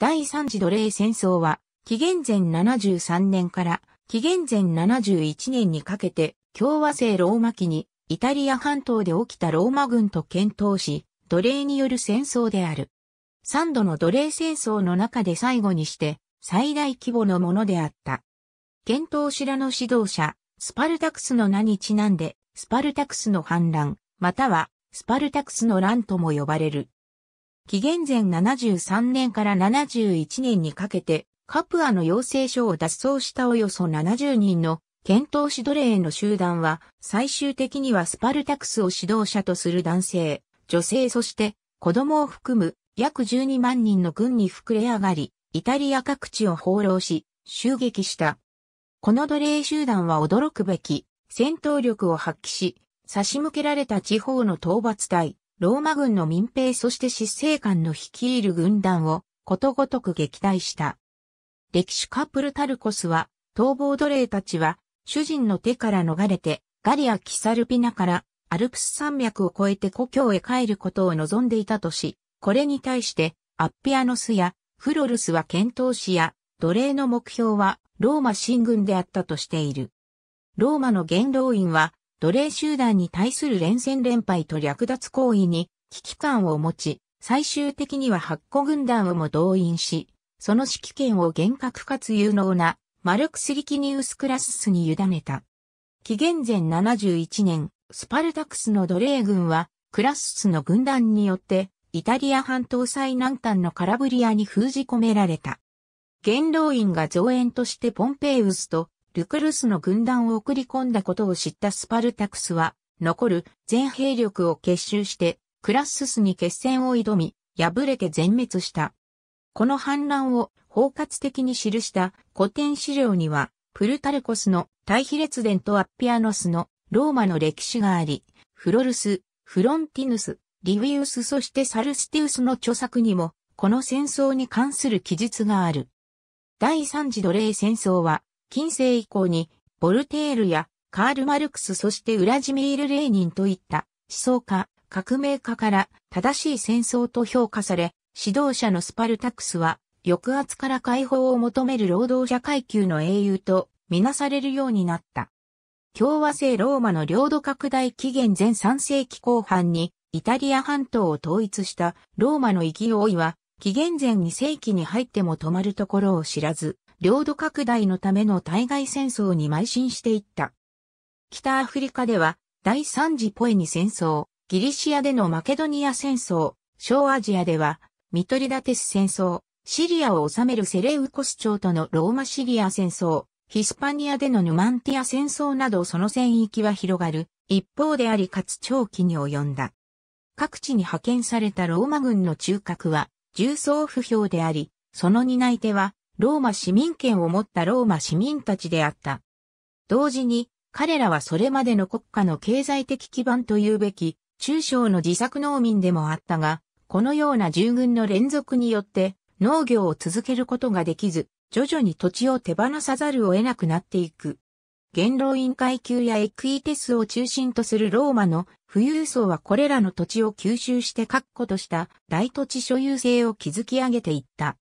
第三次奴隷戦争は、紀元前73年から紀元前71年にかけて、共和制ローマ期に、イタリア半島で起きたローマ軍と検討し、奴隷による戦争である。三度の奴隷戦争の中で最後にして、最大規模のものであった。検討しらの指導者、スパルタクスの名にちなんで、スパルタクスの反乱、または、スパルタクスの乱とも呼ばれる。紀元前73年から71年にかけて、カプアの養成所を脱走したおよそ70人の検討指奴隷への集団は、最終的にはスパルタクスを指導者とする男性、女性そして子供を含む約12万人の軍に膨れ上がり、イタリア各地を放浪し、襲撃した。この奴隷集団は驚くべき戦闘力を発揮し、差し向けられた地方の討伐隊、ローマ軍の民兵そして執政官の率いる軍団をことごとく撃退した。歴史カプルタルコスは、逃亡奴隷たちは、主人の手から逃れて、ガリア・キサルピナからアルプス山脈を越えて故郷へ帰ることを望んでいたとし、これに対して、アッピアノスやフロルスは検討士や、奴隷の目標はローマ進軍であったとしている。ローマの元老院は奴隷集団に対する連戦連敗と略奪行為に危機感を持ち、最終的には発個軍団をも動員し、その指揮権を厳格かつ有能なマルクス・リキニウス・クラススに委ねた。紀元前71年、スパルタクスの奴隷軍は、クラススの軍団によって、イタリア半島最南端のカラブリアに封じ込められた。元老院が増援としてポンペイウスとルクルスの軍団を送り込んだことを知ったスパルタクスは、残る全兵力を結集して、クラッススに決戦を挑み、敗れて全滅した。この反乱を包括的に記した古典資料には、プルタルコスの対比列伝とアッピアノスのローマの歴史があり、フロルス、フロンティヌス、リウィウスそしてサルスティウスの著作にも、この戦争に関する記述がある。第三次奴隷戦争は、近世以降に、ボルテールやカール・マルクスそしてウラジミール・レーニンといった思想家、革命家から正しい戦争と評価され、指導者のスパルタクスは、抑圧から解放を求める労働者階級の英雄とみなされるようになった。共和制ローマの領土拡大期限前3世紀後半に、イタリア半島を統一したローマの勢いは、紀元前2世紀に入っても止まるところを知らず、領土拡大のための対外戦争に邁進していった。北アフリカでは、第三次ポエニ戦争、ギリシアでのマケドニア戦争、小アジアでは、ミトリダテス戦争、シリアを治めるセレウコス朝とのローマシリア戦争、ヒスパニアでのヌマンティア戦争などその戦域は広がる、一方でありかつ長期に及んだ。各地に派遣されたローマ軍の中核は、重装不評であり、その担い手は、ローマ市民権を持ったローマ市民たちであった。同時に、彼らはそれまでの国家の経済的基盤というべき、中小の自作農民でもあったが、このような従軍の連続によって農業を続けることができず、徐々に土地を手放さざるを得なくなっていく。元老院階級やエクイテスを中心とするローマの富裕層はこれらの土地を吸収して確固とした大土地所有制を築き上げていった。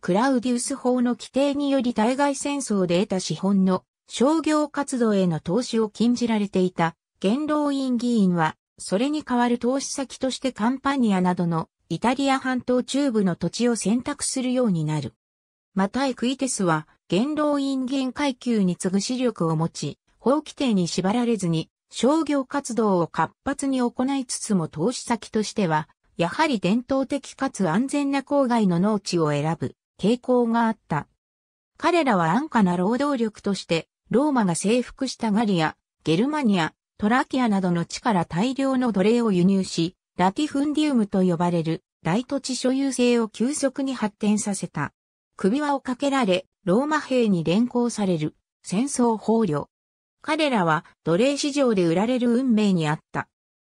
クラウディウス法の規定により対外戦争で得た資本の商業活動への投資を禁じられていた元老院議員は、それに代わる投資先としてカンパニアなどのイタリア半島中部の土地を選択するようになる。またエクイテスは、元老院議員階級に次ぐ資力を持ち、法規定に縛られずに商業活動を活発に行いつつも投資先としては、やはり伝統的かつ安全な郊外の農地を選ぶ。傾向があった。彼らは安価な労働力として、ローマが征服したガリア、ゲルマニア、トラキアなどの地から大量の奴隷を輸入し、ラティフンディウムと呼ばれる大土地所有制を急速に発展させた。首輪をかけられ、ローマ兵に連行される戦争法虜。彼らは奴隷市場で売られる運命にあった。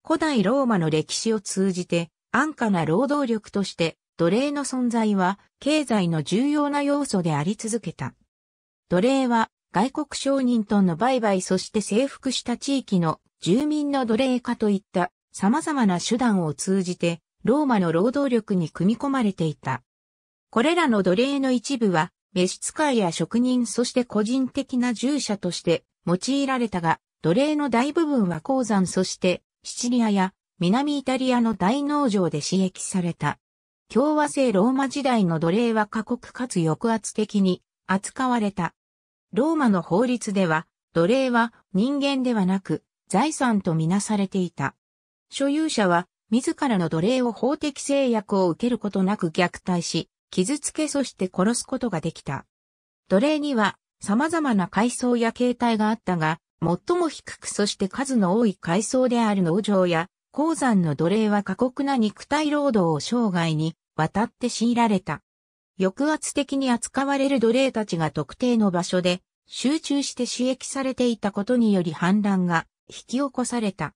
古代ローマの歴史を通じて安価な労働力として奴隷の存在は経済の重要な要素であり続けた。奴隷は外国商人との売買そして征服した地域の住民の奴隷化といった様々な手段を通じてローマの労働力に組み込まれていた。これらの奴隷の一部は召使いや職人そして個人的な従者として用いられたが、奴隷の大部分は鉱山そしてシチリアや南イタリアの大農場で刺激された。共和制ローマ時代の奴隷は過酷かつ抑圧的に扱われた。ローマの法律では、奴隷は人間ではなく財産とみなされていた。所有者は自らの奴隷を法的制約を受けることなく虐待し、傷つけそして殺すことができた。奴隷には様々な階層や形態があったが、最も低くそして数の多い階層である農場や鉱山の奴隷は過酷な肉体労働を生涯に渡って強いられた。抑圧的に扱われる奴隷たちが特定の場所で集中して刺激されていたことにより反乱が引き起こされた。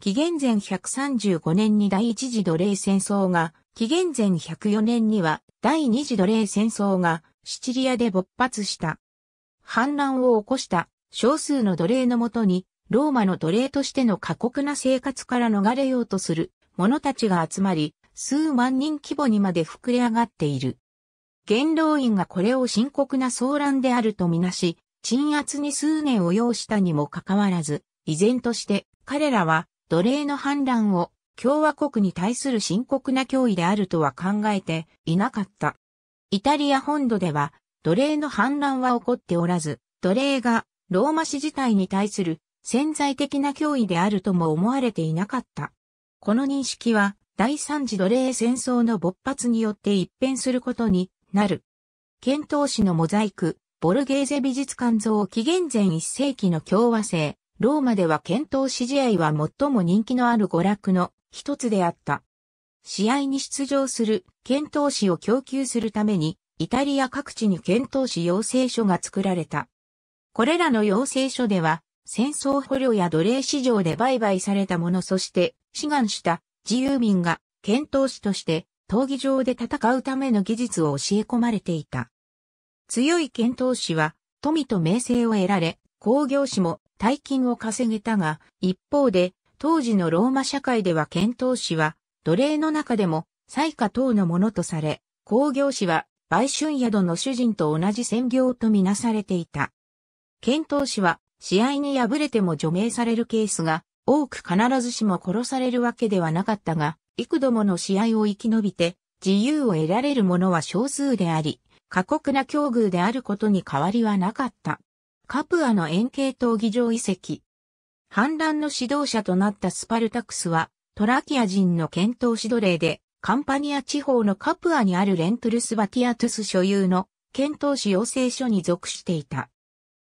紀元前135年に第一次奴隷戦争が、紀元前104年には第二次奴隷戦争がシチリアで勃発した。反乱を起こした少数の奴隷のもとにローマの奴隷としての過酷な生活から逃れようとする者たちが集まり、数万人規模にまで膨れ上がっている。元老院がこれを深刻な騒乱であるとみなし、鎮圧に数年を要したにもかかわらず、依然として彼らは奴隷の反乱を共和国に対する深刻な脅威であるとは考えていなかった。イタリア本土では奴隷の反乱は起こっておらず、奴隷がローマ史自体に対する潜在的な脅威であるとも思われていなかった。この認識は第三次奴隷戦争の勃発によって一変することになる。検討士のモザイク、ボルゲーゼ美術館像紀元前一世紀の共和制、ローマでは検討士試合は最も人気のある娯楽の一つであった。試合に出場する検討士を供給するために、イタリア各地に検討士養成所が作られた。これらの養成所では、戦争捕虜や奴隷市場で売買されたものそして志願した自由民が剣闘士として闘技場で戦うための技術を教え込まれていた。強い剣闘士は富と名声を得られ、工業士も大金を稼げたが、一方で当時のローマ社会では剣闘士は奴隷の中でも最下等のものとされ、工業士は売春宿の主人と同じ専業とみなされていた。剣闘士は試合に敗れても除名されるケースが多く必ずしも殺されるわけではなかったが、幾度もの試合を生き延びて自由を得られる者は少数であり、過酷な境遇であることに変わりはなかった。カプアの円形闘技場遺跡。反乱の指導者となったスパルタクスは、トラキア人の検討指導例で、カンパニア地方のカプアにあるレントルス・バティアトゥス所有の検討使養成所に属していた。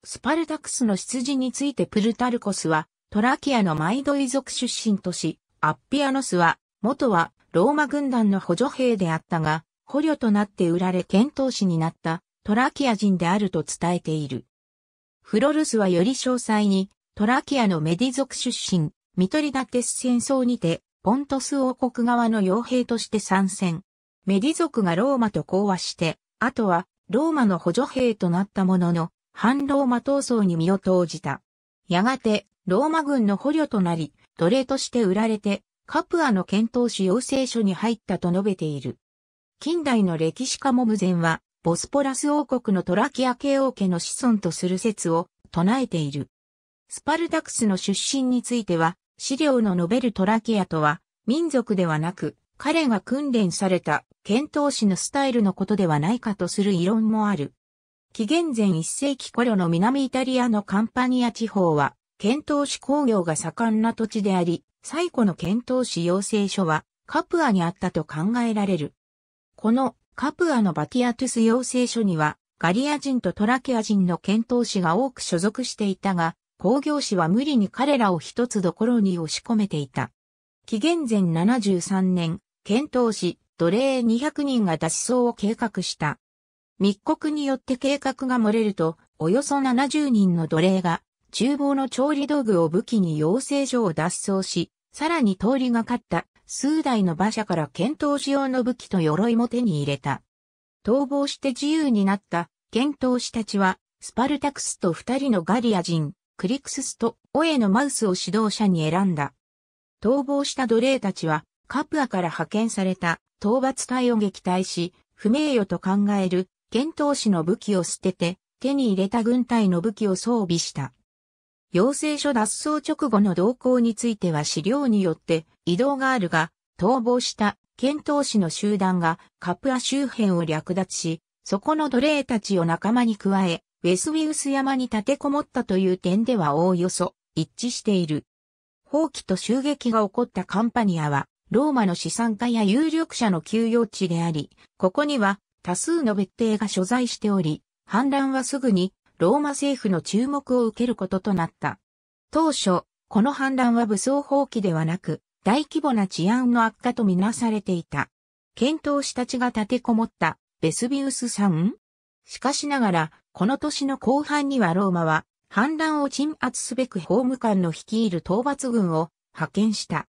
スパルタクスの出自についてプルタルコスは、トラキアのマイドイ族出身とし、アッピアノスは、元はローマ軍団の補助兵であったが、捕虜となって売られ遣唐使になったトラキア人であると伝えている。フロルスはより詳細に、トラキアのメディ族出身、ミトリダテス戦争にて、ポントス王国側の傭兵として参戦。メディ族がローマと講和して、あとはローマの補助兵となったものの、反ローマ闘争に身を投じた。やがて、ローマ軍の捕虜となり、奴隷として売られて、カプアの遣唐使養成所に入ったと述べている。近代の歴史家モブゼンは、ボスポラス王国のトラキア系王家の子孫とする説を唱えている。スパルタクスの出身については、資料の述べるトラキアとは、民族ではなく、彼が訓練された遣唐使のスタイルのことではないかとする異論もある。紀元前1世紀頃の南イタリアのカンパニア地方は、遣唐使工業が盛んな土地であり、最古の遣唐使養成所はカプアにあったと考えられる。このカプアのバティアトゥス養成所には、ガリア人とトラキア人の遣唐使が多く所属していたが、工業士は無理に彼らを一つどころに押し込めていた。紀元前73年、遣唐使奴隷200人が脱走を計画した。密告によって計画が漏れると、およそ70人の奴隷が、厨房の調理道具を武器に養成所を脱走し、さらに通りがかった数台の馬車から検討士用の武器と鎧も手に入れた。逃亡して自由になった検討士たちは、スパルタクスと二人のガリア人、クリクススとオエのマウスを指導者に選んだ。逃亡した奴隷たちは、カプアから派遣された討伐隊を撃退し、不名誉と考える剣闘士の武器を捨てて、手に入れた軍隊の武器を装備した。要請書脱走直後の動向については資料によって移動があるが、逃亡した剣闘士の集団がカプア周辺を略奪し、そこの奴隷たちを仲間に加え、ウェスウィウス山に立てこもったという点ではおおよそ一致している。放棄と襲撃が起こったカンパニアは、ローマの資産家や有力者の休養地であり、ここには多数の別邸が所在しており、反乱はすぐにローマ政府の注目を受けることとなった。当初、この反乱は武装放棄ではなく、大規模な治安の悪化とみなされていた。検討したちが立てこもったベスビウスさんしかしながら、この年の後半にはローマは、反乱を鎮圧すべく法務官の率いる討伐軍を派遣した。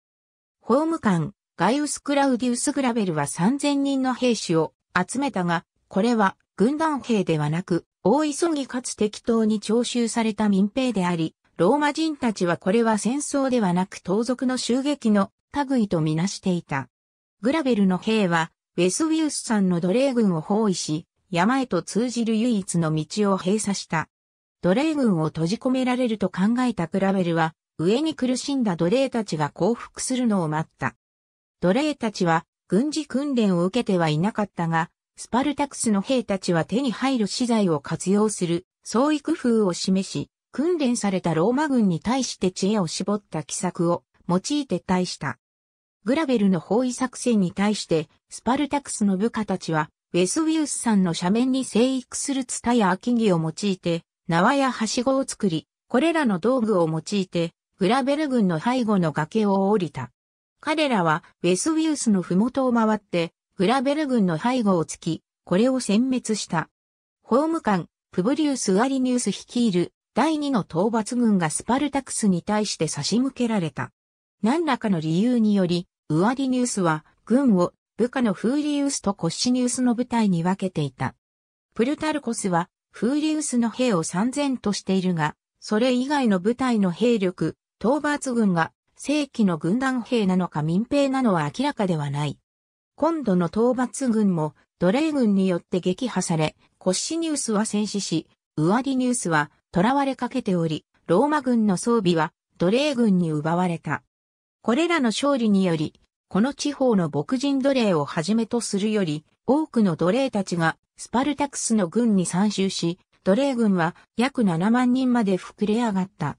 法務官、ガイウス・クラウディウス・グラベルは3000人の兵士を集めたが、これは軍団兵ではなく、大急ぎかつ適当に徴収された民兵であり、ローマ人たちはこれは戦争ではなく盗賊の襲撃の類とみなしていた。グラベルの兵は、ウェスウィウスさんの奴隷軍を包囲し、山へと通じる唯一の道を閉鎖した。奴隷軍を閉じ込められると考えたグラベルは、上に苦しんだ奴隷たちが降伏するのを待った。奴隷たちは軍事訓練を受けてはいなかったが、スパルタクスの兵たちは手に入る資材を活用する創意工夫を示し、訓練されたローマ軍に対して知恵を絞った奇策を用いて対した。グラベルの包囲作戦に対して、スパルタクスの部下たちは、ウェスウィウスさんの斜面に生育するツタや秋木を用いて、縄やはしごを作り、これらの道具を用いて、グラベル軍の背後の崖を降りた。彼らはウェスウィウスの麓を回って、グラベル軍の背後をつき、これを殲滅した。法務官、プブリウス・アリニウス率いる第二の討伐軍がスパルタクスに対して差し向けられた。何らかの理由により、ウアリニウスは軍を部下のフーリウスとコッシニウスの部隊に分けていた。プルタルコスはフーリウスの兵を三千としているが、それ以外の部隊の兵力、討伐軍が正規の軍団兵なのか民兵なのは明らかではない。今度の討伐軍も奴隷軍によって撃破され、コッシニュースは戦死し、ウアディニュースは囚われかけており、ローマ軍の装備は奴隷軍に奪われた。これらの勝利により、この地方の牧人奴隷をはじめとするより、多くの奴隷たちがスパルタクスの軍に参集し、奴隷軍は約7万人まで膨れ上がった。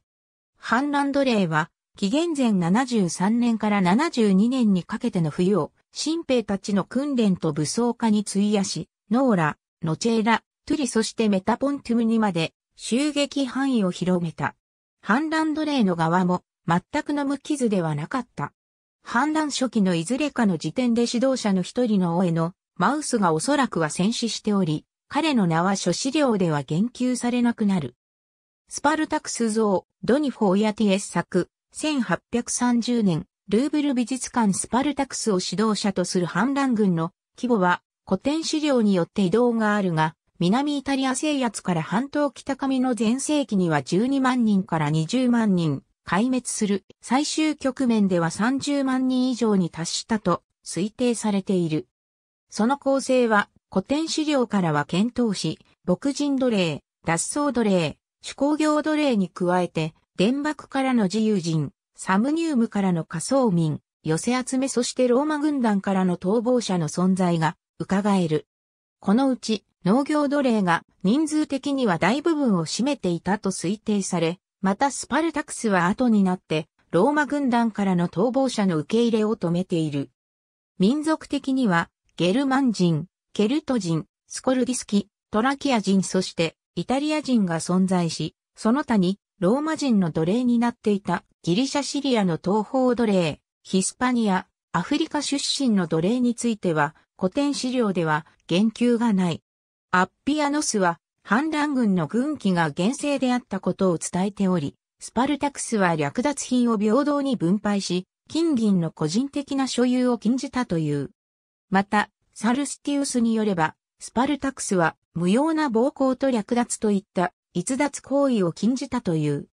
反乱奴隷は紀元前73年から72年にかけての冬を、新兵たちの訓練と武装化に費やし、ノーラ、ノチェーラ、トゥリそしてメタポントゥムにまで襲撃範囲を広めた。反乱奴隷の側も全くの無傷ではなかった。反乱初期のいずれかの時点で指導者の一人の大江のマウスがおそらくは戦死しており、彼の名は諸資料では言及されなくなる。スパルタクス像、ドニフォーヤティエス作、1830年、ルーブル美術館スパルタクスを指導者とする反乱軍の規模は古典資料によって移動があるが、南イタリア制圧から半島北上の前世紀には12万人から20万人、壊滅する最終局面では30万人以上に達したと推定されている。その構成は古典資料からは検討し、牧人奴隷、脱走奴隷、手工業奴隷に加えて、電幕からの自由人、サムニウムからの仮想民、寄せ集めそしてローマ軍団からの逃亡者の存在が伺える。このうち農業奴隷が人数的には大部分を占めていたと推定され、またスパルタクスは後になってローマ軍団からの逃亡者の受け入れを止めている。民族的にはゲルマン人、ケルト人、スコルディスキ、トラキア人そしてイタリア人が存在し、その他にローマ人の奴隷になっていたギリシャシリアの東方奴隷、ヒスパニア、アフリカ出身の奴隷については古典資料では言及がない。アッピアノスは反乱軍の軍旗が厳正であったことを伝えており、スパルタクスは略奪品を平等に分配し、金銀の個人的な所有を禁じたという。また、サルスティウスによれば、スパルタクスは無用な暴行と略奪といった逸脱行為を禁じたという。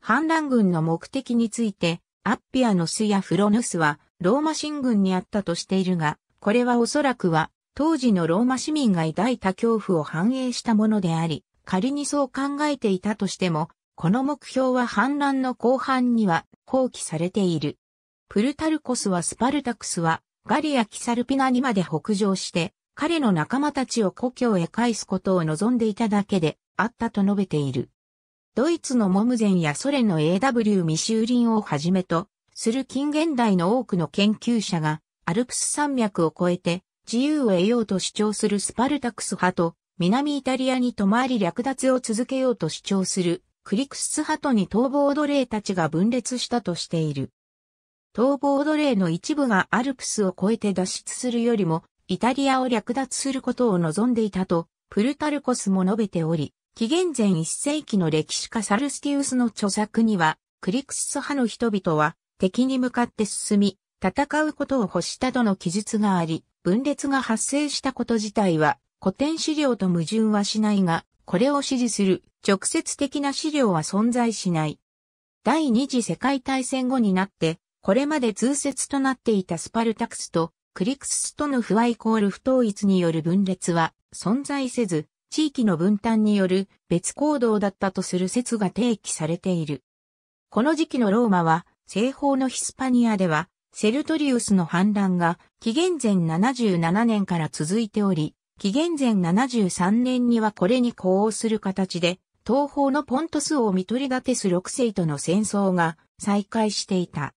反乱軍の目的について、アッピアノスやフロヌスはローマ神軍にあったとしているが、これはおそらくは当時のローマ市民が抱いた恐怖を反映したものであり、仮にそう考えていたとしても、この目標は反乱の後半には放棄されている。プルタルコスはスパルタクスはガリア・キサルピナにまで北上して、彼の仲間たちを故郷へ返すことを望んでいただけで、あったと述べている。ドイツのモムゼンやソ連の AW 未就ンをはじめとする近現代の多くの研究者がアルプス山脈を越えて自由を得ようと主張するスパルタクス派と南イタリアに泊まり略奪を続けようと主張するクリクス派とに逃亡奴隷たちが分裂したとしている。逃亡奴隷の一部がアルプスを越えて脱出するよりもイタリアを略奪することを望んでいたとプルタルコスも述べており、紀元前1世紀の歴史家サルスティウスの著作には、クリクスス派の人々は敵に向かって進み、戦うことを欲したとの記述があり、分裂が発生したこと自体は古典資料と矛盾はしないが、これを支持する直接的な資料は存在しない。第二次世界大戦後になって、これまで通説となっていたスパルタクスとクリクススとの不和イコール不統一による分裂は存在せず、地域の分担による別行動だったとする説が提起されている。この時期のローマは、西方のヒスパニアでは、セルトリウスの反乱が紀元前77年から続いており、紀元前73年にはこれに呼応する形で、東方のポントス王ミ取りダてす6世との戦争が再開していた。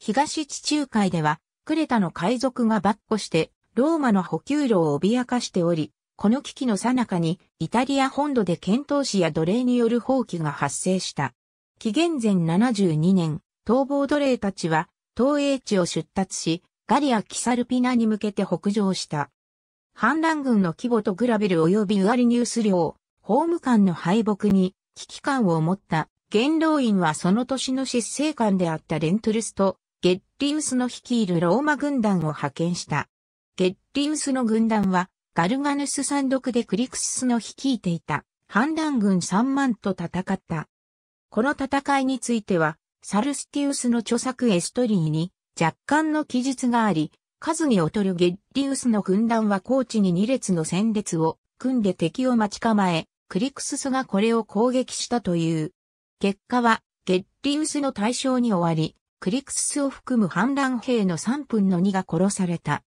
東地中海では、クレタの海賊が跋扈して、ローマの補給路を脅かしており、この危機の最中に、イタリア本土で遣唐使や奴隷による放棄が発生した。紀元前72年、逃亡奴隷たちは、東英地を出立し、ガリア・キサルピナに向けて北上した。反乱軍の規模とグラベル及びウアリニース領、法務官の敗北に危機感を持った元老院はその年の執政官であったレントルスとゲッリウスの率いるローマ軍団を派遣した。ゲッリウスの軍団はガルガヌス山麓でクリクシスの率いていた反乱軍3万と戦った。この戦いについては、サルスティウスの著作エストリーに若干の記述があり、カズ劣るゲッリウスの軍団は高地に2列の戦列を組んで敵を待ち構え、クリクススがこれを攻撃したという。結果は、ゲッリウスの対象に終わり、クリクススを含む反乱兵の3分の2が殺された。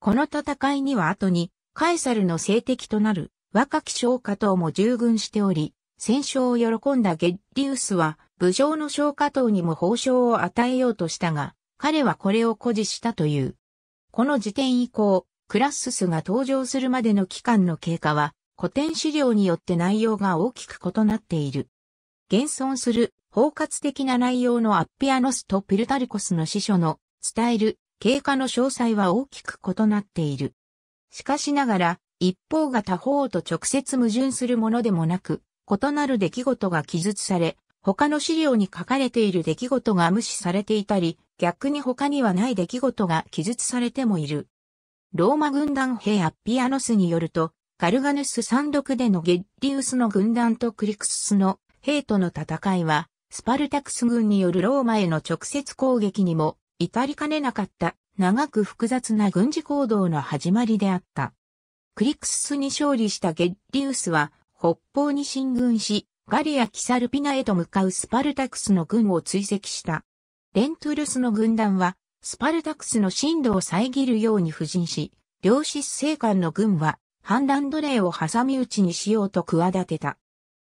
この戦いには後に、カエサルの性敵となる若き将加藤も従軍しており、戦勝を喜んだゲッリウスは、武将の将加藤にも報奨を与えようとしたが、彼はこれを誇示したという。この時点以降、クラッススが登場するまでの期間の経過は、古典資料によって内容が大きく異なっている。現存する包括的な内容のアッピアノスとピルタルコスの司書の伝える経過の詳細は大きく異なっている。しかしながら、一方が他方と直接矛盾するものでもなく、異なる出来事が記述され、他の資料に書かれている出来事が無視されていたり、逆に他にはない出来事が記述されてもいる。ローマ軍団兵アッピアノスによると、ガルガヌス山麓でのゲッリウスの軍団とクリクスの兵との戦いは、スパルタクス軍によるローマへの直接攻撃にも至りかねなかった長く複雑な軍事行動の始まりであった。クリクスに勝利したゲッリウスは北方に進軍し、ガリア・キサルピナへと向かうスパルタクスの軍を追跡した。レントゥルスの軍団は、スパルタクスの進路を遮るように布陣し、両子政官の軍は、反乱奴隷を挟み撃ちにしようと企てた。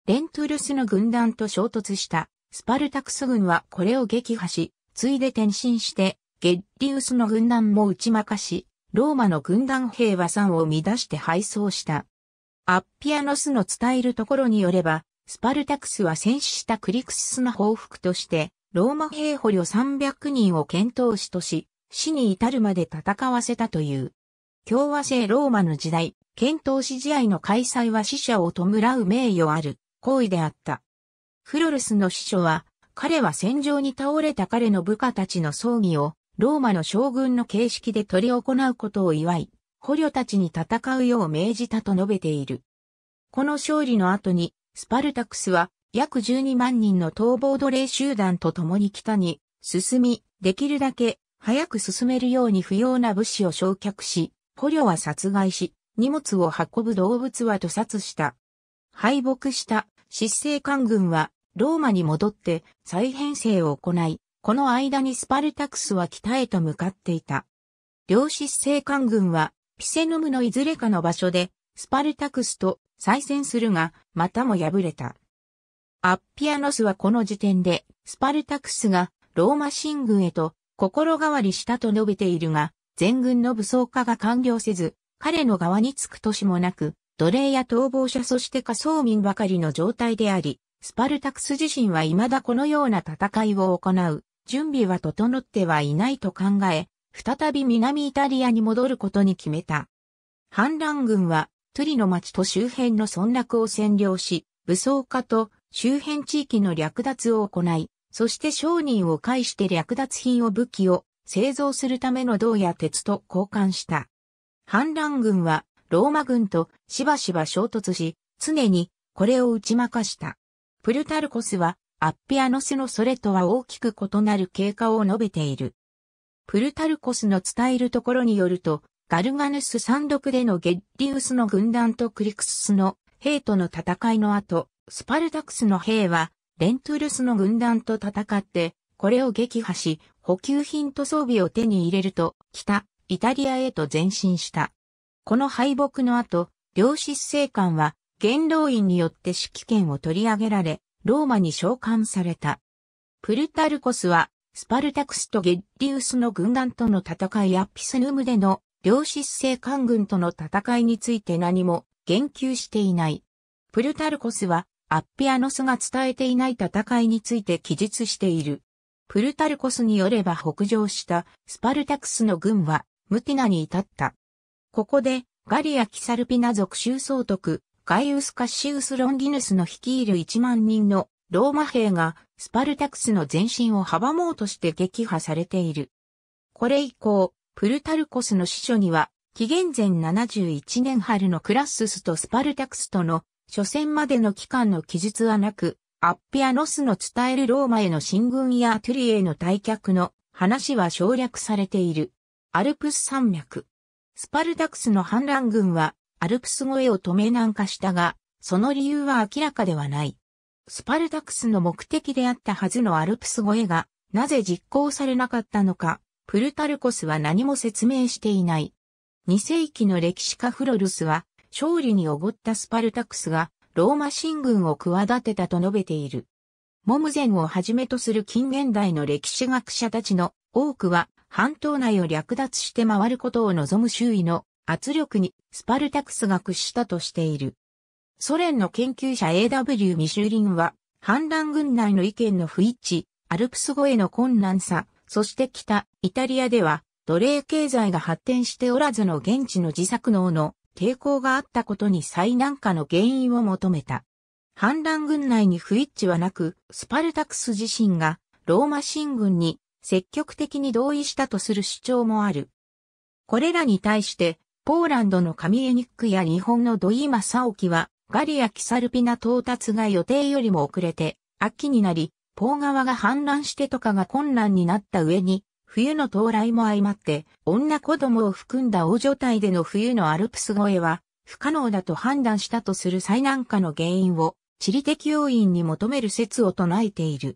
レントゥルスの軍団と衝突した、スパルタクス軍はこれを撃破し、ついで転進して、ゲッリウスの軍団も打ち負かし、ローマの軍団兵は3を乱して敗走した。アッピアノスの伝えるところによれば、スパルタクスは戦死したクリクシスの報復として、ローマ兵捕虜300人を検討しとし、死に至るまで戦わせたという。共和制ローマの時代、検討使試合の開催は死者を弔う名誉ある行為であった。フロルスの師匠は、彼は戦場に倒れた彼の部下たちの葬儀をローマの将軍の形式で執り行うことを祝い、捕虜たちに戦うよう命じたと述べている。この勝利の後に、スパルタクスは約12万人の逃亡奴隷集団と共に北に進み、できるだけ早く進めるように不要な物資を焼却し、捕虜は殺害し、荷物を運ぶ動物は屠殺した。敗北した失政官軍はローマに戻って再編成を行い、この間にスパルタクスは北へと向かっていた。両子政官軍は、ピセノムのいずれかの場所で、スパルタクスと再戦するが、またも敗れた。アッピアノスはこの時点で、スパルタクスがローマ進軍へと心変わりしたと述べているが、全軍の武装化が完了せず、彼の側につく年もなく、奴隷や逃亡者そして仮想民ばかりの状態であり、スパルタクス自身は未だこのような戦いを行う準備は整ってはいないと考え、再び南イタリアに戻ることに決めた。反乱軍は、トゥリの町と周辺の村落を占領し、武装化と周辺地域の略奪を行い、そして商人を介して略奪品を武器を製造するための銅や鉄と交換した。反乱軍はローマ軍としばしば衝突し、常にこれを打ち負かした。プルタルコスはアッピアノスのそれとは大きく異なる経過を述べている。プルタルコスの伝えるところによると、ガルガヌス山麓でのゲッリウスの軍団とクリクスの兵との戦いの後、スパルタクスの兵は、レントゥルスの軍団と戦って、これを撃破し、補給品と装備を手に入れると、北、イタリアへと前進した。この敗北の後、両子政官は、元老院によって指揮権を取り上げられ、ローマに召喚された。プルタルコスは、スパルタクスとゲッリウスの軍団との戦いやピスヌムでの両執政官軍との戦いについて何も言及していない。プルタルコスは、アッピアノスが伝えていない戦いについて記述している。プルタルコスによれば北上したスパルタクスの軍はムティナに至った。ここでガリア・キサルピナ属州総督ガイウス・カッシウス・ロンギヌスの率いる1万人のローマ兵がスパルタクスの前進を阻もうとして撃破されている。これ以降、プルタルコスの司書には、紀元前71年春のクラッススとスパルタクスとの初戦までの期間の記述はなく、アッピアノスの伝えるローマへの進軍やトゥリエの退却の話は省略されている。アルプス山脈。スパルタクスの反乱軍はアルプス越えを止めなんかしたが、その理由は明らかではない。スパルタクスの目的であったはずのアルプス越えが、なぜ実行されなかったのか、プルタルコスは何も説明していない。2世紀の歴史家フロルスは、勝利におごったスパルタクスが、ローマ進軍を企てたと述べている。モムゼンをはじめとする近現代の歴史学者たちの多くは、半島内を略奪して回ることを望む周囲の圧力にスパルタクスが屈したとしている。ソ連の研究者 A.W. ミシュリンは、反乱軍内の意見の不一致、アルプス越えの困難さ、そして北、イタリアでは、奴隷経済が発展しておらずの現地の自作能の抵抗があったことに最難化の原因を求めた。反乱軍内に不一致はなく、スパルタクス自身がローマ新軍に積極的に同意したとする主張もある。これらに対してポーランドのカミエニックや日本の土サ正興は、ガリア・キサルピナ到達が予定よりも遅れて、秋になり、ポー川が氾濫してとかが困難になった上に、冬の到来も相まって、女子供を含んだ大状帯での冬のアルプス越えは、不可能だと判断したとする最難化の原因を、地理的要因に求める説を唱えている。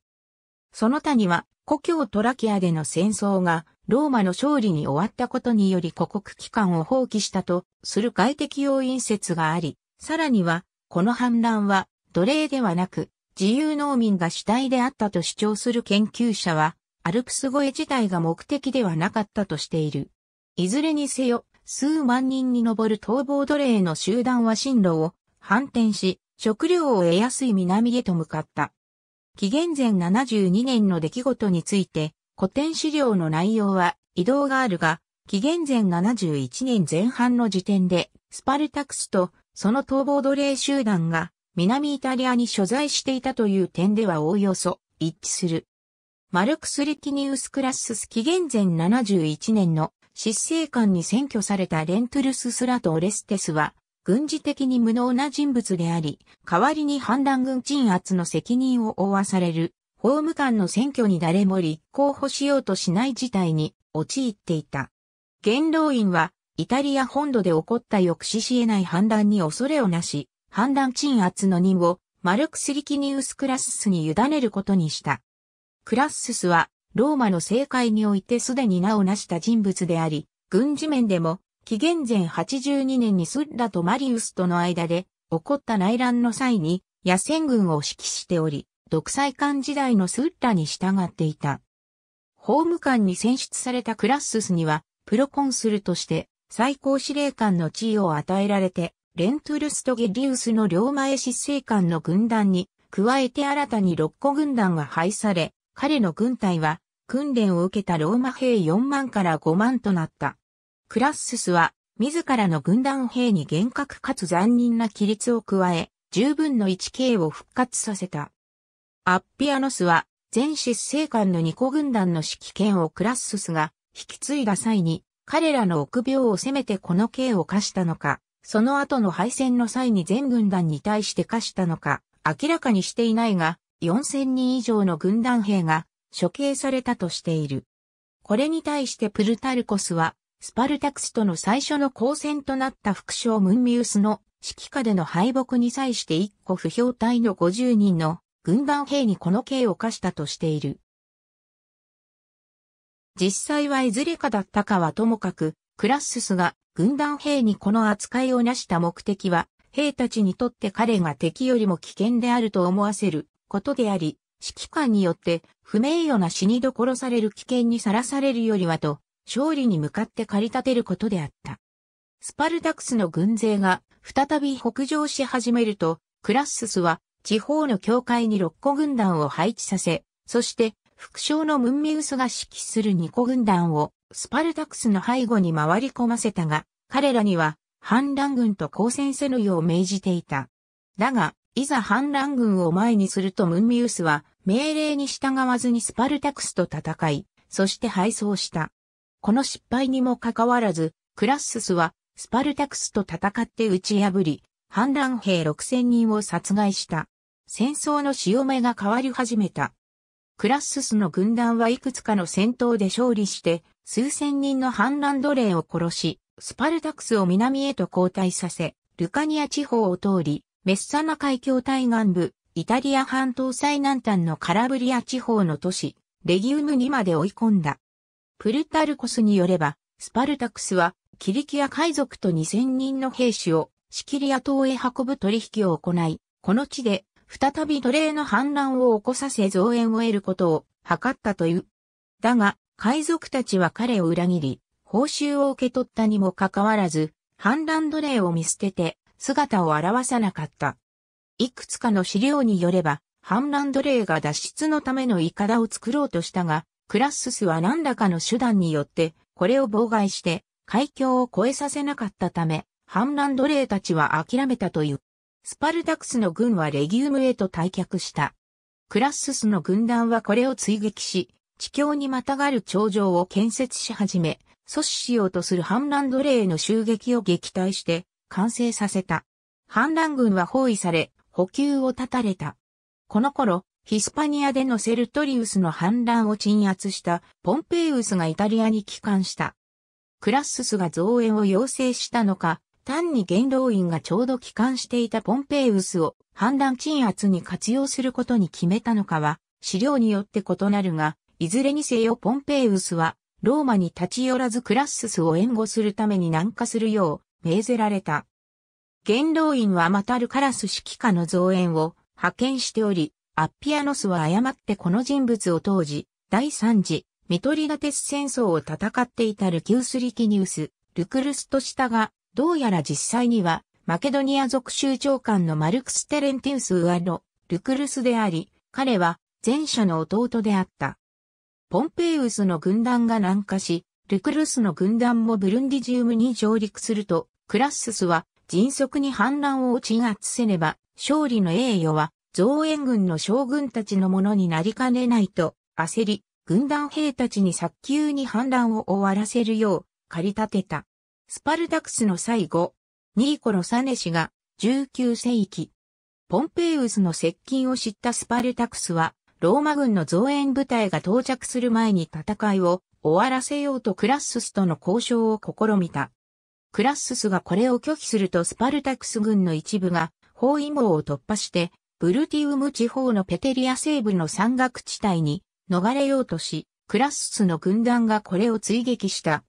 その他には、故郷トラキアでの戦争が、ローマの勝利に終わったことにより古国機関を放棄したとする外的要因説があり、さらには、この反乱は奴隷ではなく、自由農民が主体であったと主張する研究者は、アルプス越え自体が目的ではなかったとしている。いずれにせよ、数万人に上る逃亡奴隷の集団は進路を反転し、食料を得やすい南へと向かった。紀元前72年の出来事について、古典資料の内容は移動があるが、紀元前71年前半の時点で、スパルタクスとその逃亡奴隷集団が南イタリアに所在していたという点ではおおよそ一致する。マルクス・リキニウス・クラッスス紀元前71年の執政官に占拠されたレントゥルス・スラト・オレステスは、軍事的に無能な人物であり、代わりに反乱軍鎮圧の責任を負わされる法務官の選挙に誰も立候補しようとしない事態に陥っていた。元老院はイタリア本土で起こった抑止し得ない反乱に恐れをなし、反乱鎮圧の任をマルクス・リキニウス・クラッスに委ねることにした。クラッススはローマの政界においてすでに名を成した人物であり、軍事面でも紀元前82年にスッラとマリウスとの間で起こった内乱の際に野戦軍を指揮しており、独裁官時代のスッラに従っていた。法務官に選出されたクラッススには、プロコンスルとして最高司令官の地位を与えられて、レントゥルスとゲリウスの両前執政官の軍団に、加えて新たに6個軍団が配され、彼の軍隊は、訓練を受けたローマ兵4万から5万となった。クラッススは、自らの軍団兵に厳格かつ残忍な規律を加え、十分の 1K を復活させた。アッピアノスは、前執政官の二個軍団の指揮権をクラッススが引き継いだ際に、彼らの臆病を責めてこの刑を課したのか、その後の敗戦の際に全軍団に対して課したのか、明らかにしていないが、4000人以上の軍団兵が処刑されたとしている。これに対してプルタルコスは、スパルタクスとの最初の交戦となった副将ムンミウスの指揮下での敗北に際して一個不評隊の50人の軍団兵にこの刑を課したとしている。実際はいずれかだったかはともかく、クラッススが軍団兵にこの扱いをなした目的は、兵たちにとって彼が敵よりも危険であると思わせることであり、指揮官によって不名誉な死にど殺される危険にさらされるよりはと、勝利に向かって駆り立てることであった。スパルタクスの軍勢が再び北上し始めると、クラッススは地方の教会に6個軍団を配置させ、そして、副将のムンミウスが指揮する2個軍団をスパルタクスの背後に回り込ませたが、彼らには反乱軍と交戦せぬよう命じていた。だが、いざ反乱軍を前にするとムンミウスは命令に従わずにスパルタクスと戦い、そして敗走した。この失敗にもかかわらず、クラッススはスパルタクスと戦って打ち破り、反乱兵6000人を殺害した。戦争の潮目が変わり始めた。クラッススの軍団はいくつかの戦闘で勝利して、数千人の反乱奴隷を殺し、スパルタクスを南へと後退させ、ルカニア地方を通り、メッサナ海峡対岸部、イタリア半島最南端のカラブリア地方の都市、レギウムにまで追い込んだ。プルタルコスによれば、スパルタクスは、キリキア海賊と2000人の兵士を、シキリア島へ運ぶ取引を行い、この地で再び奴隷の反乱を起こさせ増援を得ることを図ったという。だが、海賊たちは彼を裏切り、報酬を受け取ったにもかかわらず、反乱奴隷を見捨てて姿を現さなかった。いくつかの資料によれば、反乱奴隷が脱出のための筏を作ろうとしたが、クラッススは何らかの手段によって、これを妨害して、海峡を越えさせなかったため、反乱奴隷たちは諦めたという。スパルタクスの軍はレギウムへと退却した。クラッススの軍団はこれを追撃し、地境にまたがる頂上を建設し始め、阻止しようとする反乱奴隷への襲撃を撃退して完成させた。反乱軍は包囲され、補給を断たれた。この頃、ヒスパニアでのセルトリウスの反乱を鎮圧したポンペイウスがイタリアに帰還した。クラッススが増援を要請したのか、単に元老院がちょうど帰還していたポンペイウスを反乱鎮圧に活用することに決めたのかは、資料によって異なるが、いずれにせよポンペイウスは、ローマに立ち寄らずクラッススを援護するために南下するよう命ぜられた。元老院はまたルカラス指揮下の増援を派遣しており、アッピアノスは誤ってこの人物を当時、第3次、ミトリダテス戦争を戦っていたルキウス・リキニウス、ルクルストシタがどうやら実際には、マケドニア属州長官のマルクス・テレンティウス・ウアロ、ルクルスであり、彼は前者の弟であった。ポンペイウスの軍団が南下し、ルクルスの軍団もブルンディジウムに上陸すると、クラッススは迅速に反乱を打ち合つせねば、勝利の栄誉は増援軍の将軍たちのものになりかねないと、焦り、軍団兵たちに早急に反乱を終わらせるよう、駆り立てた。スパルタクスの最後、ニーコロサネ氏が19世紀、ポンペイウスの接近を知ったスパルタクスは、ローマ軍の増援部隊が到着する前に戦いを終わらせようとクラッススとの交渉を試みた。クラッススがこれを拒否するとスパルタクス軍の一部が包囲網を突破して、ブルティウム地方のペテリア西部の山岳地帯に逃れようとし、クラッススの軍団がこれを追撃した。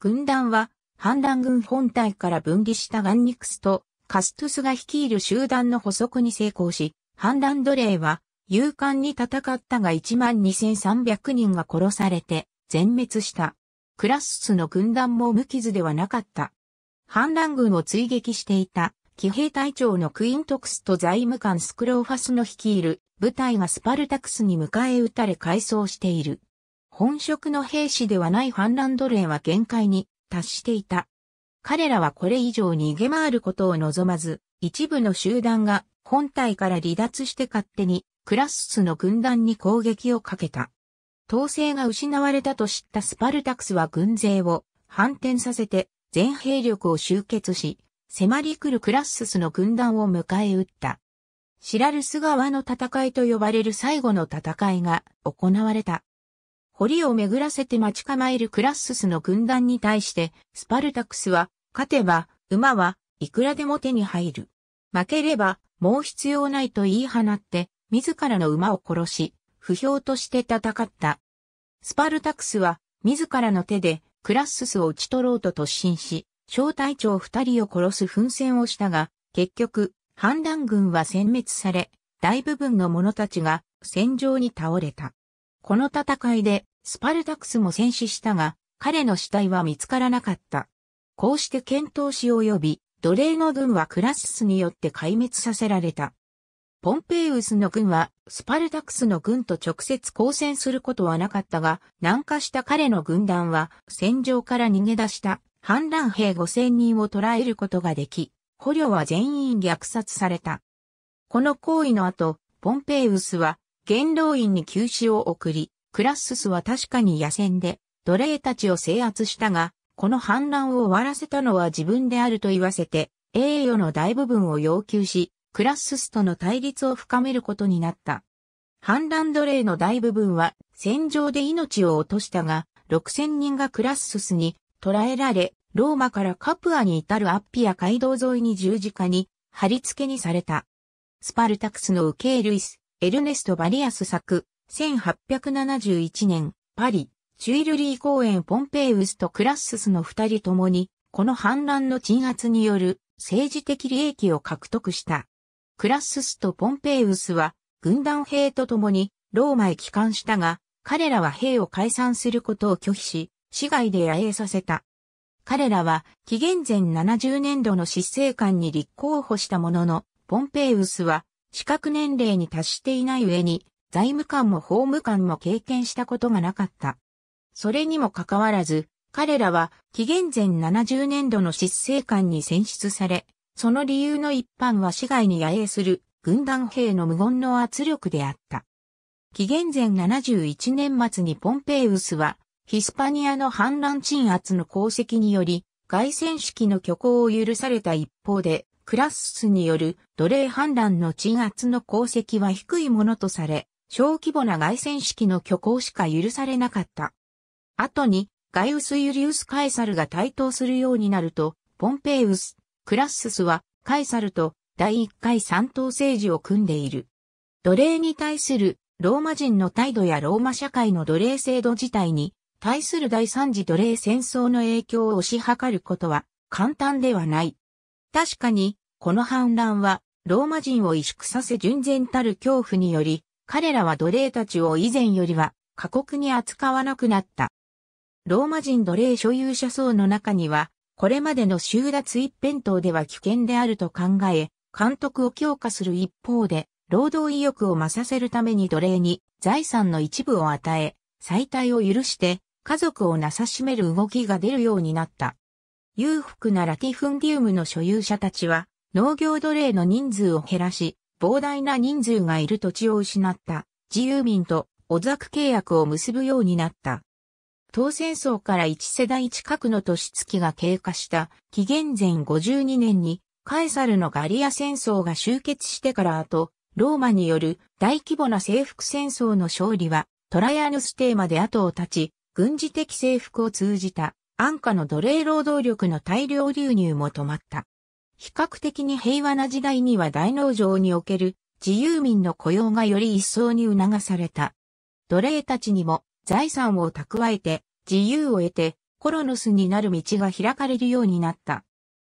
軍団は反乱軍本体から分離したガンニクスとカストゥスが率いる集団の捕捉に成功し、反乱奴隷は勇敢に戦ったが12,300人が殺されて全滅した。クラッスの軍団も無傷ではなかった。反乱軍を追撃していた騎兵隊長のクイントクスと財務官スクローファスの率いる部隊がスパルタクスに迎え撃たれ改装している。本職の兵士ではない反乱奴隷は限界に達していた。彼らはこれ以上逃げ回ることを望まず、一部の集団が本体から離脱して勝手にクラッスの軍団に攻撃をかけた。統制が失われたと知ったスパルタクスは軍勢を反転させて全兵力を集結し、迫り来るクラッススの軍団を迎え撃った。シラルス川の戦いと呼ばれる最後の戦いが行われた。堀を巡らせて待ち構えるクラッススの軍団に対して、スパルタクスは、勝てば、馬はいくらでも手に入る。負ければ、もう必要ないと言い放って、自らの馬を殺し、不評として戦った。スパルタクスは、自らの手で、クラッススを撃ち取ろうと突進し、小隊長二人を殺す奮戦をしたが、結局、反乱軍は殲滅され、大部分の者たちが戦場に倒れた。この戦いでスパルタクスも戦死したが、彼の死体は見つからなかった。こうして遣唐使及び奴隷の軍はクラッスによって壊滅させられた。ポンペイウスの軍はスパルタクスの軍と直接交戦することはなかったが、南下した彼の軍団は戦場から逃げ出した反乱兵5000人を捕らえることができ、捕虜は全員虐殺された。この行為の後、ポンペイウスは元老院に休止を送り、クラッススは確かに野戦で奴隷たちを制圧したが、この反乱を終わらせたのは自分であると言わせて、栄誉の大部分を要求し、クラッススとの対立を深めることになった。反乱奴隷の大部分は戦場で命を落としたが、6000人がクラッススに捕らえられ、ローマからカプアに至るアッピア街道沿いに十字架に貼り付けにされた。スパルタクスの受け入れイス、エルネスト・バリアス作、1871年、パリ、チュイルリー公園ポンペイウスとクラッススの二人共に、この反乱の鎮圧による政治的利益を獲得した。クラッススとポンペイウスは、軍団兵と共に、ローマへ帰還したが、彼らは兵を解散することを拒否し、市外で野営させた。彼らは、紀元前70年度の執政官に立候補したものの、ポンペイウスは、資格年齢に達していない上に、財務官も法務官も経験したことがなかった。それにもかかわらず、彼らは紀元前70年度の執政官に選出され、その理由の一般は市外に野営する軍団兵の無言の圧力であった。紀元前71年末にポンペイウスは、ヒスパニアの反乱鎮圧の功績により、外戦式の挙行を許された一方で、クラッスによる奴隷反乱の鎮圧の功績は低いものとされ、小規模な外戦式の挙行しか許されなかった。後に、ガイウス・ユリウス・カエサルが台頭するようになると、ポンペイウス、クラッススは、カエサルと第1回三党政治を組んでいる。奴隷に対するローマ人の態度やローマ社会の奴隷制度自体に対する第三次奴隷戦争の影響を推し量ることは簡単ではない。確かに、この反乱は、ローマ人を萎縮させ純然たる恐怖により、彼らは奴隷たちを以前よりは過酷に扱わなくなった。ローマ人奴隷所有者層の中には、これまでの収奪一辺倒では危険であると考え、監督を強化する一方で、労働意欲を増させるために奴隷に財産の一部を与え、再退を許して家族をなさしめる動きが出るようになった。裕福なラティフンディウムの所有者たちは、農業奴隷の人数を減らし、膨大な人数がいる土地を失った自由民とザク契約を結ぶようになった。当戦争から一世代近くの年月が経過した紀元前52年にカエサルのガリア戦争が終結してから後、ローマによる大規模な征服戦争の勝利はトライアヌステーマで後を絶ち、軍事的征服を通じた安価の奴隷労働力の大量流入も止まった。比較的に平和な時代には大農場における自由民の雇用がより一層に促された。奴隷たちにも財産を蓄えて自由を得てコロノスになる道が開かれるようになった。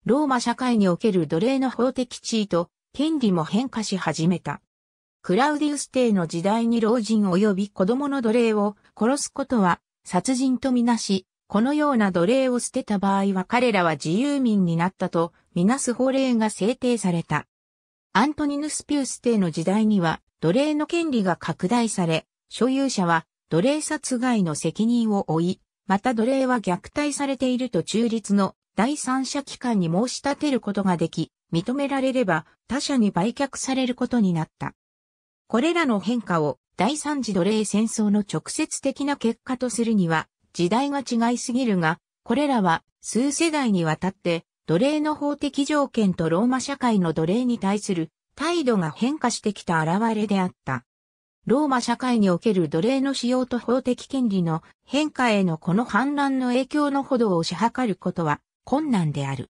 ローマ社会における奴隷の法的地位と権利も変化し始めた。クラウディウス帝の時代に老人及び子供の奴隷を殺すことは殺人とみなし、このような奴隷を捨てた場合は彼らは自由民になったとみなす法令が制定された。アントニヌス・ピウス帝の時代には奴隷の権利が拡大され、所有者は奴隷殺害の責任を負い、また奴隷は虐待されていると中立の第三者機関に申し立てることができ、認められれば他者に売却されることになった。これらの変化を第三次奴隷戦争の直接的な結果とするには時代が違いすぎるが、これらは数世代にわたって奴隷の法的条件とローマ社会の奴隷に対する態度が変化してきた現れであった。ローマ社会における奴隷の使用と法的権利の変化へのこの反乱の影響のほどを支測ることは困難である。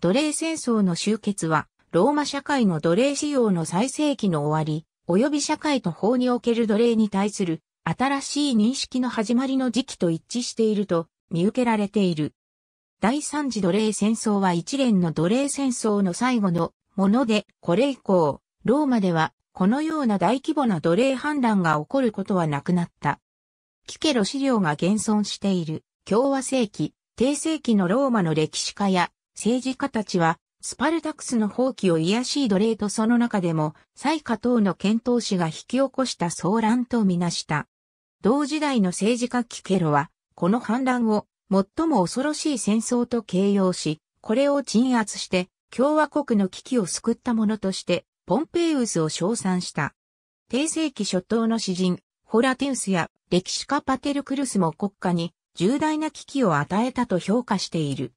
奴隷戦争の終結は、ローマ社会の奴隷使用の最盛期の終わり、及び社会と法における奴隷に対する新しい認識の始まりの時期と一致していると見受けられている。第三次奴隷戦争は一連の奴隷戦争の最後のもので、これ以降、ローマではこのような大規模な奴隷反乱が起こることはなくなった。キケロ資料が現存している共和世紀、帝世紀のローマの歴史家や政治家たちは、スパルタクスの放棄を癒しい奴隷とその中でも、最下等の遣唐使が引き起こした騒乱とみなした。同時代の政治家キケロは、この反乱を最も恐ろしい戦争と形容し、これを鎮圧して共和国の危機を救ったものとして、ポンペイウスを称賛した。帝世紀初頭の詩人、ホラティウスや歴史家パテルクルスも国家に重大な危機を与えたと評価している。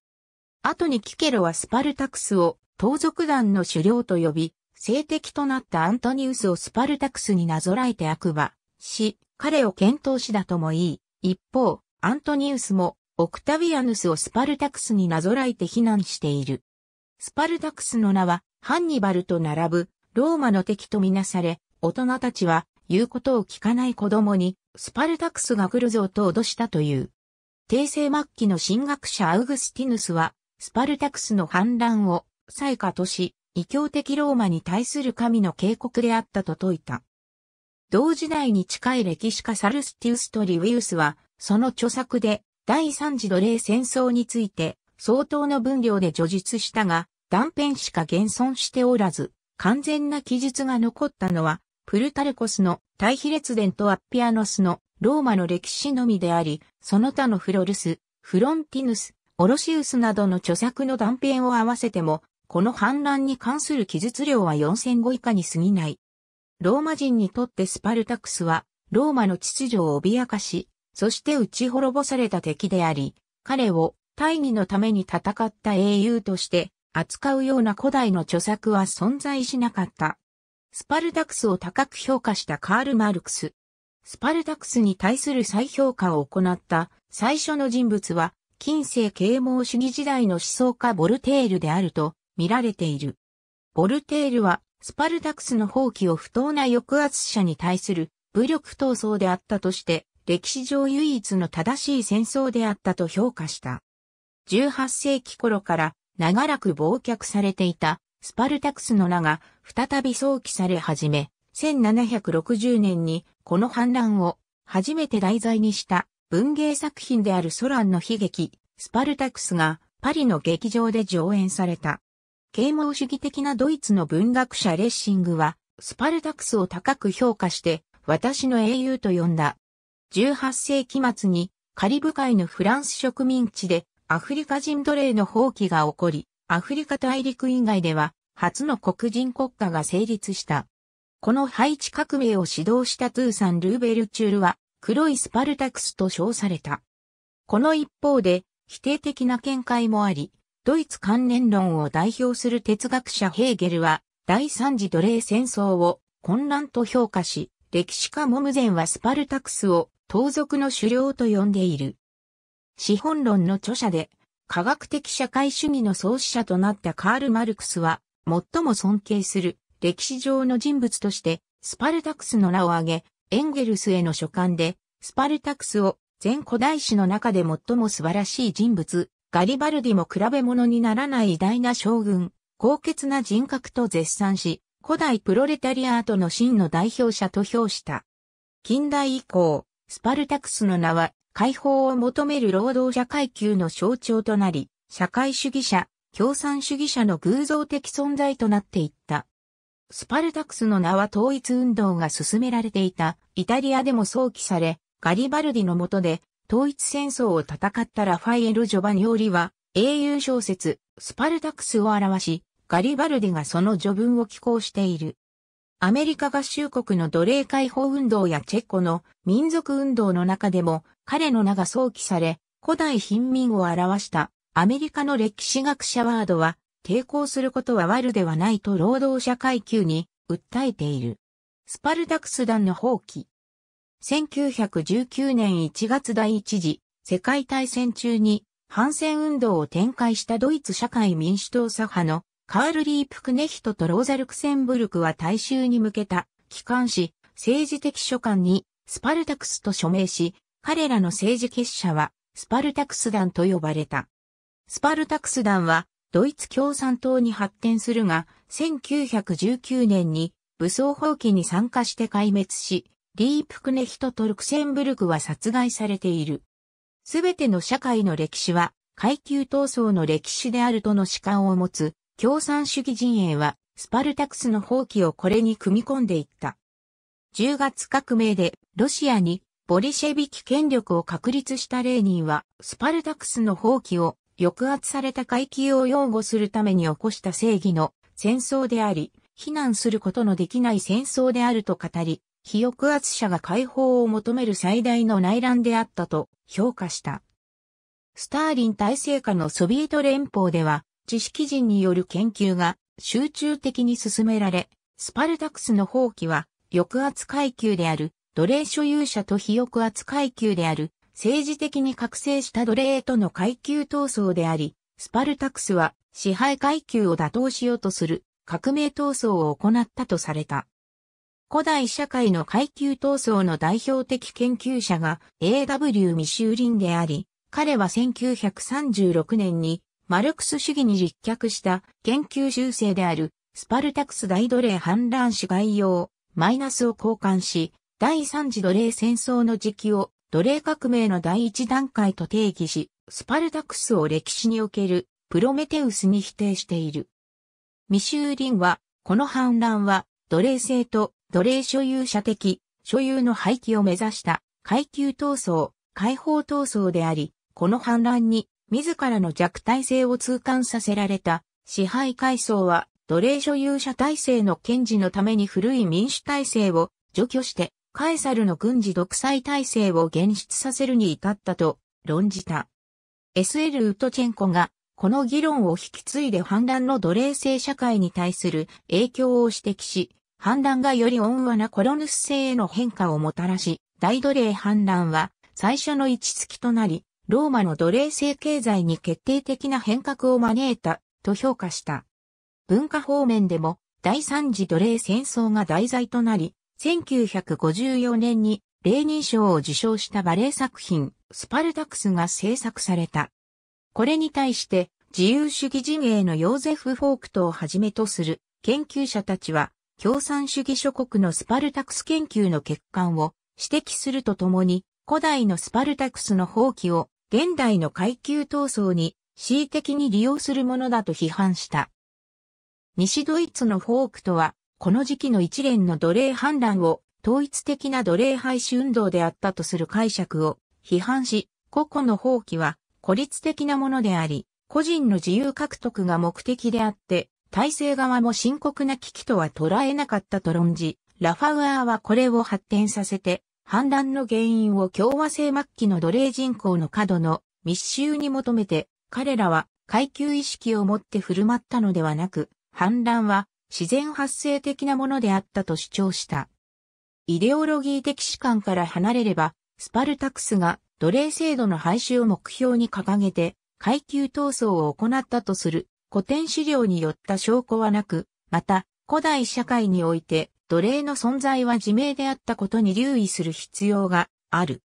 後にキケロはスパルタクスを盗賊団の首領と呼び、性敵となったアントニウスをスパルタクスになぞらえて悪魔、死、彼を検討しだともいい、一方、アントニウスも、オクタヴィアヌスをスパルタクスになぞらえて非難している。スパルタクスの名は、ハンニバルと並ぶ、ローマの敵とみなされ、大人たちは、言うことを聞かない子供に、スパルタクスが来るぞと脅したという。帝政末期の神学者アウグスティヌスは、スパルタクスの反乱を、最下とし、異教的ローマに対する神の警告であったと説いた。同時代に近い歴史家サルスティウスとリウィウスは、その著作で、第三次奴隷戦争について、相当の分量で叙述したが、断片しか現存しておらず、完全な記述が残ったのは、プルタルコスの対比列伝とアッピアノスのローマの歴史のみであり、その他のフロルス、フロンティヌス、オロシウスなどの著作の断片を合わせても、この反乱に関する記述量は4000語以下に過ぎない。ローマ人にとってスパルタクスは、ローマの秩序を脅かし、そして打ち滅ぼされた敵であり、彼を大義のために戦った英雄として扱うような古代の著作は存在しなかった。スパルタクスを高く評価したカール・マルクス。スパルタクスに対する再評価を行った最初の人物は、近世啓蒙主義時代の思想家ボルテールであると見られている。ボルテールはスパルタクスの放棄を不当な抑圧者に対する武力闘争であったとして、歴史上唯一の正しい戦争であったと評価した。18世紀頃から長らく忘却されていたスパルタクスの名が再び想起され始め、1760年にこの反乱を初めて題材にした文芸作品であるソランの悲劇、スパルタクスがパリの劇場で上演された。啓蒙主義的なドイツの文学者レッシングは、スパルタクスを高く評価して、私の英雄と呼んだ。18世紀末に、カリブ海のフランス植民地で、アフリカ人奴隷の放棄が起こり、アフリカ大陸以外では、初の黒人国家が成立した。このハイチ革命を指導したトゥーサン・ルーベルチュールは、黒いスパルタクスと称された。この一方で、否定的な見解もあり、ドイツ関連論を代表する哲学者ヘーゲルは、第三次奴隷戦争を混乱と評価し、歴史家モムゼンはスパルタクスを盗賊の狩猟と呼んでいる。資本論の著者で、科学的社会主義の創始者となったカール・マルクスは、最も尊敬する歴史上の人物として、スパルタクスの名を挙げ、エンゲルスへの書簡で、スパルタクスを全古代史の中で最も素晴らしい人物ガリバルディも比べ物にならない偉大な将軍、高潔な人格と絶賛し、古代プロレタリアートの真の代表者と評した。近代以降、スパルタクスの名は、解放を求める労働者階級の象徴となり、社会主義者、共産主義者の偶像的存在となっていった。スパルタクスの名は統一運動が進められていたイタリアでも想起され、ガリバルディの下で統一戦争を戦ったラファエル・ジョバニオリは、英雄小説、スパルタクスを表し、ガリバルディがその序文を寄稿している。アメリカ合衆国の奴隷解放運動やチェコの民族運動の中でも彼の名が想起され、古代貧民を表したアメリカの歴史学者ワードは、抵抗することは悪ではないと労働者階級に訴えている。スパルタクス団の放棄、1919年1月第一次世界大戦中に反戦運動を展開したドイツ社会民主党左派のカール・リープ・クネヒトとローザ・ルクセンブルクは大衆に向けた機関紙政治的書簡にスパルタクスと署名し、彼らの政治結社はスパルタクス団と呼ばれた。スパルタクス団はドイツ共産党に発展するが、1919年に武装放棄に参加して壊滅し、リープクネヒトとルクセンブルクは殺害されている。すべての社会の歴史は階級闘争の歴史であるとの主観を持つ共産主義陣営はスパルタクスの放棄をこれに組み込んでいった。10月革命でロシアにボリシェビキ権力を確立したレーニンはスパルタクスの放棄を抑圧された階級を擁護するために起こした正義の戦争であり、非難することのできない戦争であると語り、非抑圧者が解放を求める最大の内乱であったと評価した。スターリン体制下のソビエト連邦では、知識人による研究が集中的に進められ、スパルタクスの放棄は、抑圧階級である奴隷所有者と非抑圧階級である政治的に覚醒した奴隷との階級闘争であり、スパルタクスは支配階級を打倒しようとする革命闘争を行ったとされた。古代社会の階級闘争の代表的研究者が A.W. ミシューリンであり、彼は1936年にマルクス主義に立脚した研究修正であるスパルタクス大奴隷反乱史概要マイナスを交換し、第三次奴隷戦争の時期を奴隷革命の第一段階と定義し、スパルタクスを歴史におけるプロメテウスに否定している。ミシューリンは、この反乱は奴隷制と奴隷所有者的、所有の廃棄を目指した階級闘争、解放闘争であり、この反乱に自らの弱体性を痛感させられた支配階層は奴隷所有者体制の堅持のために古い民主体制を除去してカエサルの軍事独裁体制を現出させるに至ったと論じた。SL ウトチェンコがこの議論を引き継いで反乱の奴隷制社会に対する影響を指摘し、反乱がより温和なコロヌス性への変化をもたらし、大奴隷反乱は最初の位置付きとなり、ローマの奴隷制経済に決定的な変革を招いたと評価した。文化方面でも第三次奴隷戦争が題材となり、1954年に霊人賞を受賞したバレエ作品スパルタクスが制作された。これに対して自由主義陣営のヨーゼフ・フォークトをはじめとする研究者たちは共産主義諸国のスパルタクス研究の欠陥を指摘するとともに、古代のスパルタクスの放棄を現代の階級闘争に恣意的に利用するものだと批判した。西ドイツのフォークとは、この時期の一連の奴隷反乱を統一的な奴隷廃止運動であったとする解釈を批判し、個々の放棄は孤立的なものであり、個人の自由獲得が目的であって、体制側も深刻な危機とは捉えなかったと論じ、ラファウアーはこれを発展させて、反乱の原因を共和制末期の奴隷人口の過度の密集に求めて、彼らは階級意識を持って振る舞ったのではなく、反乱は自然発生的なものであったと主張した。イデオロギー的史観から離れれば、スパルタクスが奴隷制度の廃止を目標に掲げて、階級闘争を行ったとする古典資料によった証拠はなく、また、古代社会において、奴隷の存在は自明であったことに留意する必要がある。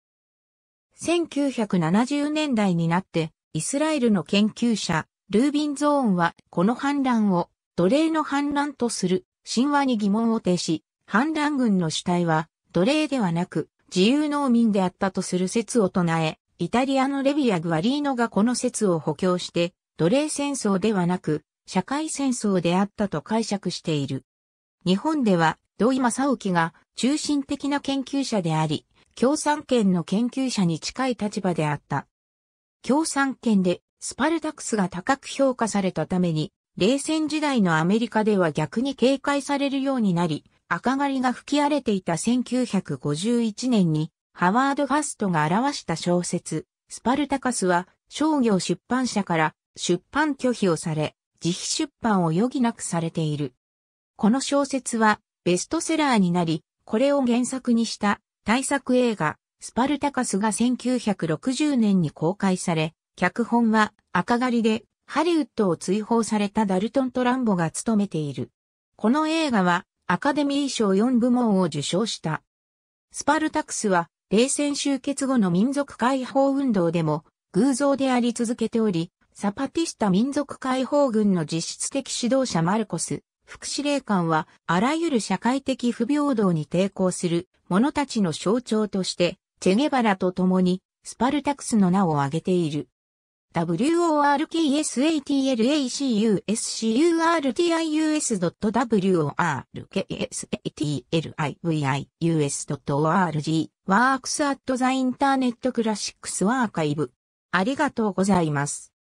1970年代になって、イスラエルの研究者、ルービン・ゾーンは、この反乱を、奴隷の反乱とする、神話に疑問を呈し、反乱軍の主体は、奴隷ではなく、自由農民であったとする説を唱え、イタリアのレビア・グアリーノがこの説を補強して、奴隷戦争ではなく、社会戦争であったと解釈している。日本では、土井正之が中心的な研究者であり、共産圏の研究者に近い立場であった。共産圏でスパルタクスが高く評価されたために、冷戦時代のアメリカでは逆に警戒されるようになり、赤狩りが吹き荒れていた1951年に、ハワード・ファストが表した小説、スパルタカスは商業出版社から出版拒否をされ、自費出版を余儀なくされている。この小説はベストセラーになり、これを原作にした大作映画、スパルタカスが1960年に公開され、脚本は赤狩りでハリウッドを追放されたダルトン・トランボが務めている。この映画はアカデミー賞4部門を受賞した。スパルタクスは冷戦終結後の民族解放運動でも偶像であり続けており、サパティスタ民族解放軍の実質的指導者マルコス、副司令官は、あらゆる社会的不平等に抵抗する者たちの象徴として、チェゲバラと共に、スパルタクスの名を挙げている。w o r l s a c u s t i s u r t i u s w o r k a t l i v i u s o r g ワークスアットザインターネットクラシックスワーカイブ。ありがとうございます。